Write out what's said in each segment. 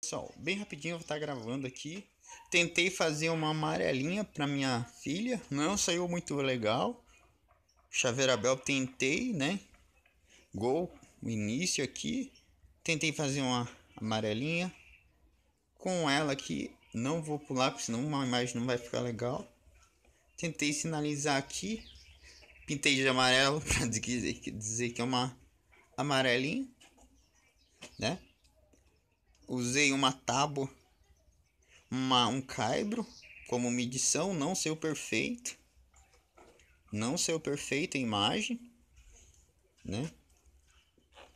Pessoal, bem rapidinho eu vou estar tá gravando aqui. Tentei fazer uma amarelinha para minha filha, não saiu muito legal. Chaveira tentei, né? Gol, o início aqui. Tentei fazer uma amarelinha com ela aqui. Não vou pular, porque senão uma imagem não vai ficar legal. Tentei sinalizar aqui. Pintei de amarelo para dizer que é uma amarelinha, né? Usei uma tábua, uma, um caibro como medição, não seu perfeito, não seu perfeito a imagem, né?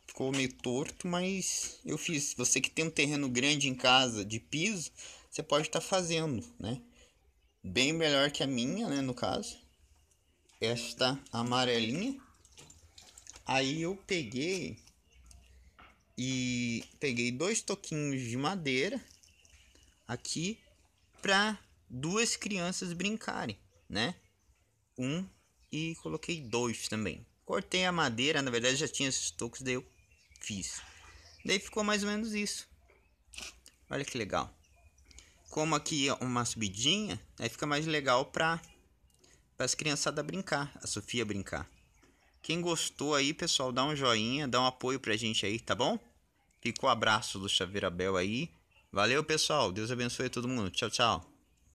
Ficou meio torto, mas eu fiz. Você que tem um terreno grande em casa de piso, você pode estar tá fazendo, né? Bem melhor que a minha, né? No caso, esta amarelinha. Aí eu peguei e peguei dois toquinhos de madeira aqui para duas crianças brincarem, né? Um e coloquei dois também. Cortei a madeira, na verdade já tinha esses tocos, daí eu fiz. Daí ficou mais ou menos isso. Olha que legal. Como aqui é uma subidinha, aí fica mais legal para as criançadas brincar, a Sofia brincar. Quem gostou aí, pessoal, dá um joinha, dá um apoio pra gente aí, tá bom? Fica o um abraço do Xavier Abel aí. Valeu, pessoal. Deus abençoe todo mundo. Tchau, tchau.